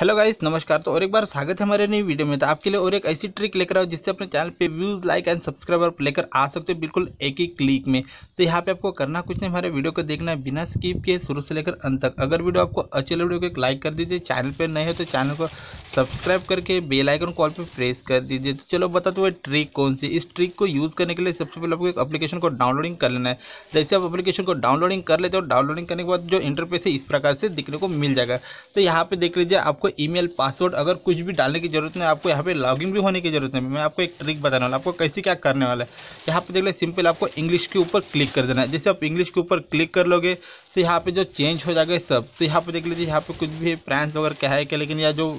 hello guys नमस्कार तो और एक बार स्वागत है हमारे नई वीडियो में तो आपके लिए और एक ऐसी ट्रिक लेकर आओ जिससे अपने चैनल पे व्यूज़ लाइक एंड सब्सक्राइबर लेकर आ सकते हो बिल्कुल एक ही क्लिक में तो यहाँ पे आपको करना कुछ नहीं हमारे वीडियो को देखना है बिना स्किप के शुरू से लेकर अंत तक अगर वीडियो आपको अच्छे लगे वीडियो को एक लाइक कर दीजिए चैनल पर नए हो तो चैनल को सब्सक्राइब करके बेलाइकन कॉल पर प्रेस कर दीजिए तो चलो बता दो ट्रिक कौन सी इस ट्रिक को यूज़ करने के लिए सबसे पहले आपको एक अपलीकेशन को डाउनलोडिंग कर लेना है जैसे आप अपलीकेशन को डाउनलोडिंग कर लेते हो डाउनलोडिंग करने के बाद जो इंटरपेस है इस प्रकार से दिखने को मिल जाएगा तो यहाँ पर देख लीजिए आपको ई ईमेल पासवर्ड अगर कुछ भी डालने की जरूरत नहीं आपको यहाँ पे लॉगिन भी होने की जरूरत नहीं मैं आपको एक ट्रिक बताने वाला आपको कैसे क्या करने वाला है यहाँ पे देख लें सिंपल आपको इंग्लिश के ऊपर क्लिक कर देना है जैसे आप इंग्लिश के ऊपर क्लिक कर लोगे तो यहाँ पे जो चेंज हो जाएगा सब तो यहाँ पे देख लीजिए यहाँ पे कुछ भी फ्रांस वगैरह क्या है क्या लेकिन या जो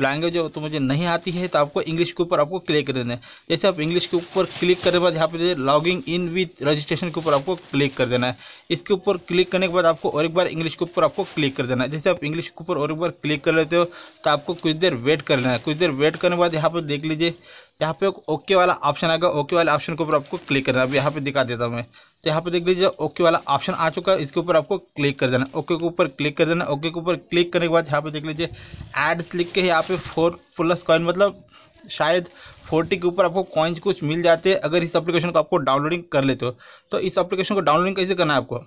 लैंग्वेज तो मुझे नहीं आती है तो आपको इंग्लिश के ऊपर आपको क्लिक कर देना है जैसे आप इंग्लिश के ऊपर क्लिक करने के बाद यहाँ पे लॉगिंग इन विथ रजिस्ट्रेशन के ऊपर आपको क्लिक कर देना है इसके ऊपर क्लिक करने के बाद आपको और एक बार इंग्लिश के ऊपर आपको क्लिक कर देना है जैसे आप इंग्लिश के ऊपर और एक बार क्लिक कर लेते हो तो आपको कुछ देर वेट करना है कुछ देर वेट करने के बाद यहाँ पर देख लीजिए यहाँ पे ओके वाला ऑप्शन आएगा ओके वाले ऑप्शन के ऊपर आपको क्लिक करना है अब यहाँ पे दिखा देता हूँ मैं तो यहाँ पे देख लीजिए ओके वाला ऑप्शन आ चुका है इसके ऊपर आपको क्लिक कर देना ओके के ऊपर क्लिक कर देना ओके के ऊपर क्लिक करने के बाद यहाँ पे देख लीजिए एड्स लिख के यहाँ पे फोर प्लस कॉइन मतलब शायद फोर्टी के ऊपर आपको कॉइन्स कुछ मिल जाते हैं अगर इस एप्लीकेशन को आपको डाउनलोडिंग कर लेते हो तो इस एप्लीकेशन को डाउनलोडिंग कैसे करना है आपको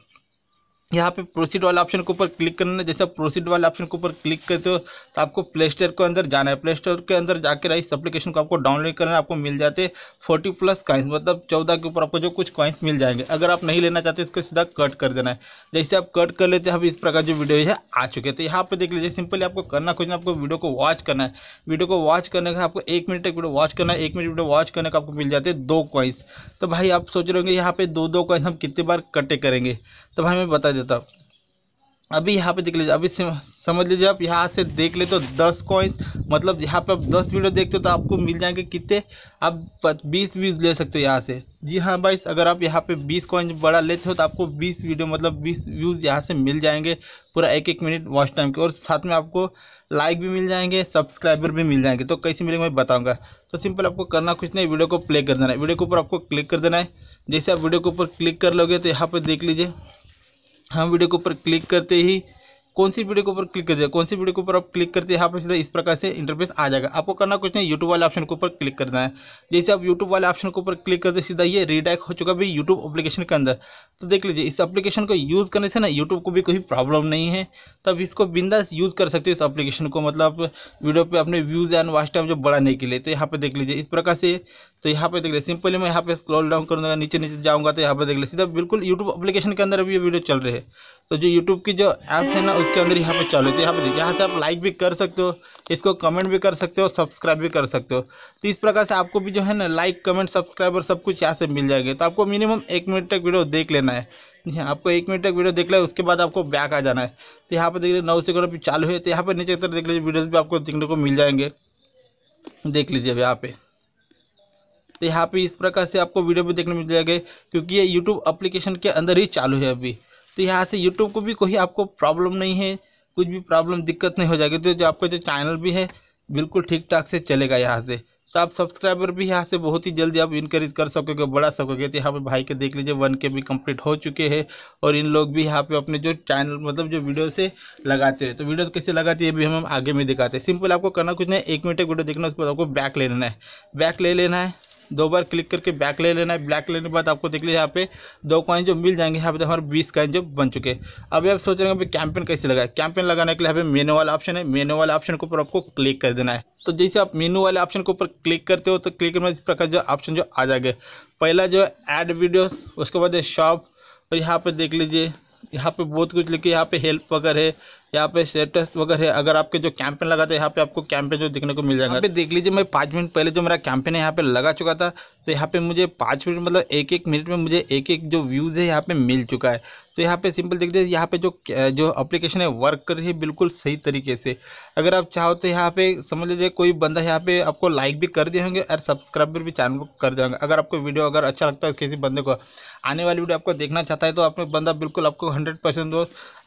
यहाँ पे प्रोसीड वाले ऑप्शन के ऊपर क्लिक करना जैसे प्रोसीड वाले ऑप्शन के ऊपर क्लिक करते हो तो आपको प्ले स्टोर के अंदर जाना है प्ले स्टोर के अंदर जाकर इस एप्लीकेशन को आपको डाउनलोड करना आपको मिल जाते हैं फोर्टी प्लस कॉइन्स मतलब चौदह के ऊपर आपको जो कुछ कॉइन्स मिल जाएंगे अगर आप नहीं लेना चाहते इसको सीधा कट कर देना है जैसे आप कट कर लेते हैं अब इस प्रकार जो वीडियो है आ चुके हैं तो यहाँ पर देख लीजिए सिंपली आपको करना कुछ ना आपको वीडियो को वॉच करना है वीडियो को वॉच करने का आपको एक मिनट एक वीडियो वॉच करना है एक मिनट वीडियो वॉच करने का आपको मिल जाते दो कॉइन्स तो भाई आप सोच रहे होंगे यहाँ पे दो दो कॉइन्स हम कितनी बार कटे करेंगे तो भाई मैं बता जाता अभी यहाँ पे देख लीजिए अभी समझ लीजिए आप यहाँ से देख ले तो दस कॉइन्स मतलब यहाँ पे आप दस वीडियो देखते हो तो आपको मिल जाएंगे कितने आप बीस व्यूज ले सकते हो यहाँ से जी हाँ भाई अगर आप यहाँ पे बीस कॉइन बड़ा लेते हो तो आपको बीस वीडियो मतलब बीस व्यूज़ यहाँ से मिल जाएंगे पूरा एक एक मिनट वॉच टाइम के और साथ में आपको लाइक भी मिल जाएंगे सब्सक्राइबर भी मिल जाएंगे तो कैसे मिलेंगे मैं बताऊँगा तो सिंपल आपको करना कुछ नहीं वीडियो को प्ले कर देना है वीडियो के ऊपर आपको क्लिक कर देना है जैसे आप वीडियो के ऊपर क्लिक कर लोगे तो यहाँ पर देख लीजिए हम हाँ, वीडियो के ऊपर क्लिक करते ही कौन सी वीडियो के ऊपर क्लिक करते हैं कौन सी वीडियो के ऊपर आप क्लिक करते हैं यहाँ पर सीधा इस प्रकार से इंटरफेस आ जाएगा आपको करना कुछ नहीं यूट्यूब वाले ऑप्शन के ऊपर क्लिक करना है जैसे आप यूट्यूब वाले ऑप्शन के ऊपर क्लिक करते सीधा ये रिडायरेक्ट हो चुका है यूट्यूब अपलीकेशन के अंदर तो देख लीजिए इस एप्लीकेशन को यूज़ करने से ना यूट्यूब को भी कोई प्रॉब्लम नहीं है तब इसको बिंदा यूज़ कर सकते हो इस एप्लीकेशन को मतलब वीडियो पर अपने व्यूज़ एंड वाच टाइम जो बढ़ाने के लिए तो यहाँ पे देख लीजिए इस प्रकार से तो यहाँ पर देख लीजिए सिंपली मैं यहाँ पे स्क्रॉल डाउन करूँगा नीचे नीचे जाऊँगा तो यहाँ पे देख लीजिए सीधा बिल्कुल यूट्यूब अपलीकेशन के अंदर अभी ये वीडियो चल रहे हैं तो जो यूट्यूब की जो ऐप्स है ना उसके अंदर यहाँ पे चालू है तो यहाँ पे यहाँ से आप लाइक भी कर सकते हो इसको कमेंट भी कर सकते हो सब्सक्राइब भी कर सकते हो तो इस प्रकार से आपको भी जो है ना लाइक कमेंट सब्सक्राइब और सब कुछ यहाँ से मिल जाएगा तो आपको मिनिमम एक मिनट तक वीडियो देख लेना है जी हाँ आपको एक मिनट तक वीडियो देख लिया उसके बाद आपको बैक आ जाना है तो यहाँ पर देख लीजिए नौ सेकंड अभी चालू है तो यहाँ पर नीचे की तरफ देख लीजिए वीडियोज़ भी आपको देखने को मिल जाएंगे देख लीजिए अभी यहाँ पे तो यहाँ पे इस प्रकार से आपको वीडियो भी देखने मिल जाएगा क्योंकि ये यूट्यूब अप्लीकेशन के अंदर ही चालू है अभी तो यहाँ से यूट्यूब को भी कोई आपको प्रॉब्लम नहीं है कुछ भी प्रॉब्लम दिक्कत नहीं हो जाएगी तो जो आपका जो चैनल भी है बिल्कुल ठीक ठाक से चलेगा यहाँ से तो आप सब्सक्राइबर भी यहाँ से बहुत ही जल्दी आप इनक्रीज कर सकोगे बढ़ा सकोगे तो यहाँ पे भाई के देख लीजिए वन के भी कंप्लीट हो चुके हैं और इन लोग भी यहाँ पे अपने जो चैनल मतलब जो वीडियो से लगाते हैं तो वीडियो कैसे लगाते हैं ये भी हम आगे में दिखाते हैं सिंपल आपको करना कुछ नहीं एक मिनट वीडियो देखना उसके बाद आपको बैक ले लेना है बैक ले लेना है दो बार क्लिक करके बैक ले लेना है ब्लैक लेने के बाद आपको देख लीजिए यहाँ पे दो कॉइन जो मिल जाएंगे यहाँ पे तो हमारे बीस कॉइन जो बन चुके हैं अभी आप सोच रहे हैं कैंपेन कैसे लगाए कैंपेन लगाने के लिए यहाँ मेनू वाला ऑप्शन है मेनू वाले ऑप्शन के ऊपर आपको क्लिक कर देना है तो जैसे आप मेनू वाले ऑप्शन के ऊपर क्लिक करते हो तो क्लिक में इस प्रकार जो ऑप्शन जो आ जाएगा पहला जो एड वीडियो उसके बाद शॉप और यहाँ पे देख लीजिए यहाँ पे बहुत कुछ लिखे यहाँ पे हेल्प वगैरह है यहाँ पे स्टेटस वगैरह अगर आपके जो कैंपेन लगा था यहाँ पे आपको कैंपेन जो दिखने को मिल जाएगा यहाँ पे देख लीजिए मैं पाँच मिनट पहले जो मेरा कैंपेन है यहाँ पे लगा चुका था तो यहाँ पे मुझे पाँच मिनट मतलब एक एक मिनट में मुझे एक एक जो व्यूज़ है यहाँ पे मिल चुका है तो यहाँ पे सिंपल देख लीजिए यहाँ पे जो जो अप्लीकेशन है वर्क कर रही है बिल्कुल सही तरीके से अगर आप चाहो तो यहाँ पे समझ लीजिए कोई बंदा यहाँ पे आपको लाइक भी कर दिए होंगे और सब्सक्राइबर भी चैनल को कर देंगे अगर आपको वीडियो अगर अच्छा लगता है किसी बंदे को आने वाली वीडियो आपको देखना चाहता है तो आपने बंदा बिल्कुल आपको हंड्रेड परसेंट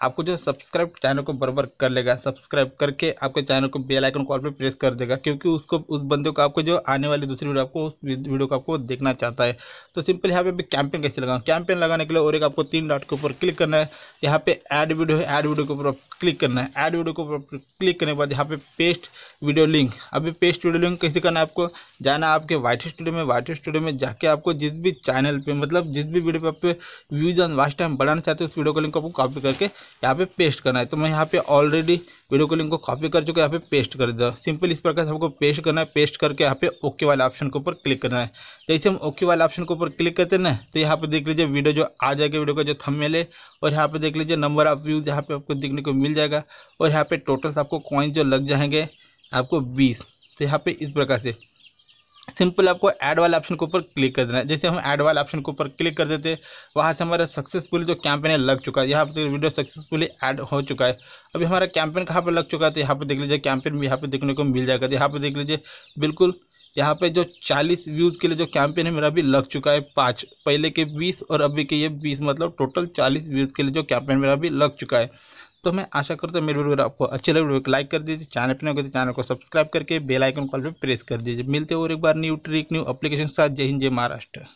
आपको जो सब्सक्राइब चैनल को बराबर कर लेगा सब्सक्राइब करके आपके चैनल को बेल आइकन कॉल पर प्रेस कर देगा क्योंकि उसको उस बंदे को आपको जो आने वाली दूसरी वीडियो आपको उस वीडियो को आपको देखना चाहता है तो सिंपल यहाँ पे भी कैंपेन कैसे लगाऊँ कैंपेन लगाने के लिए और एक आपको तीन डॉट के ऊपर क्लिक करना है यहाँ पे ऐड वीडियो है ऐड वीडियो के ऊपर क्लिक करना है ऐड वीडियो के ऊपर क्लिक करने के बाद यहाँ पे पेस्ट वीडियो लिंक अभी पेस्ट वीडियो लिंक कैसे करना है आपको जाना आपके वाइट स्टूडियो में वाइट स्टूडियो में जाके आपको जिस भी चैनल पर मतलब जिस भी वीडियो पर आप व्यूज एंड वास्ट टाइम बढ़ाना चाहते हो उस वीडियो का लिंक आपको कॉपी करके यहाँ पे पेस्ट करना है तो मैं यहाँ यहाँ पे ऑलरेडी वीडियो को लिंक को कॉपी कर चुके यहाँ पे पेस्ट कर दो सिंपल इस प्रकार से हमको पेस्ट करना है पेस्ट करके यहाँ पे ओके वाले ऑप्शन के ऊपर क्लिक करना है जैसे तो हम ओके वाले ऑप्शन के ऊपर क्लिक करते हैं ना तो यहाँ पे देख लीजिए वीडियो जो आ जाएगा वीडियो का जो थंबनेल है और यहाँ पे देख लीजिए नंबर ऑफ व्यूज़ यहाँ पे आपको देखने को मिल जाएगा और यहाँ पे टोटल आपको कॉइन जो लग जाएंगे आपको बीस तो यहाँ पे इस प्रकार से सिंपल आपको ऐड वाले ऑप्शन के ऊपर क्लिक कर देना है जैसे हम ऐड वाले ऑप्शन के ऊपर क्लिक कर देते हैं वहाँ से हमारा सक्सेसफुली जो कैंपेन है लग चुका है यहाँ पर तो वीडियो सक्सेसफुली ऐड हो चुका है अभी हमारा कैंपेन कहाँ पर लग चुका है तो यहाँ पर देख लीजिए कैंपेन भी यहाँ पर देखने को मिल जाएगा तो यहाँ पर देख लीजिए बिल्कुल यहाँ पे जो 40 व्यूज़ के लिए जो कैंपेन है मेरा अभी लग चुका है पाँच पहले के 20 और अभी के ये 20 मतलब टोटल 40 व्यूज़ के लिए जो कैंपेन मेरा अभी लग चुका है तो मैं आशा करता हूँ मेरे वीडियो आपको अच्छी लगे वीडियो को लाइक कर दीजिए चैनल पर नहीं तो चैनल को सब्सक्राइब करके बेल आइकन कॉल पर प्रेस कर दीजिए मिलते और एक बार न्यू ट्रिक न्यू अपलीकेशन के साथ जय हिंद जय महाराष्ट्र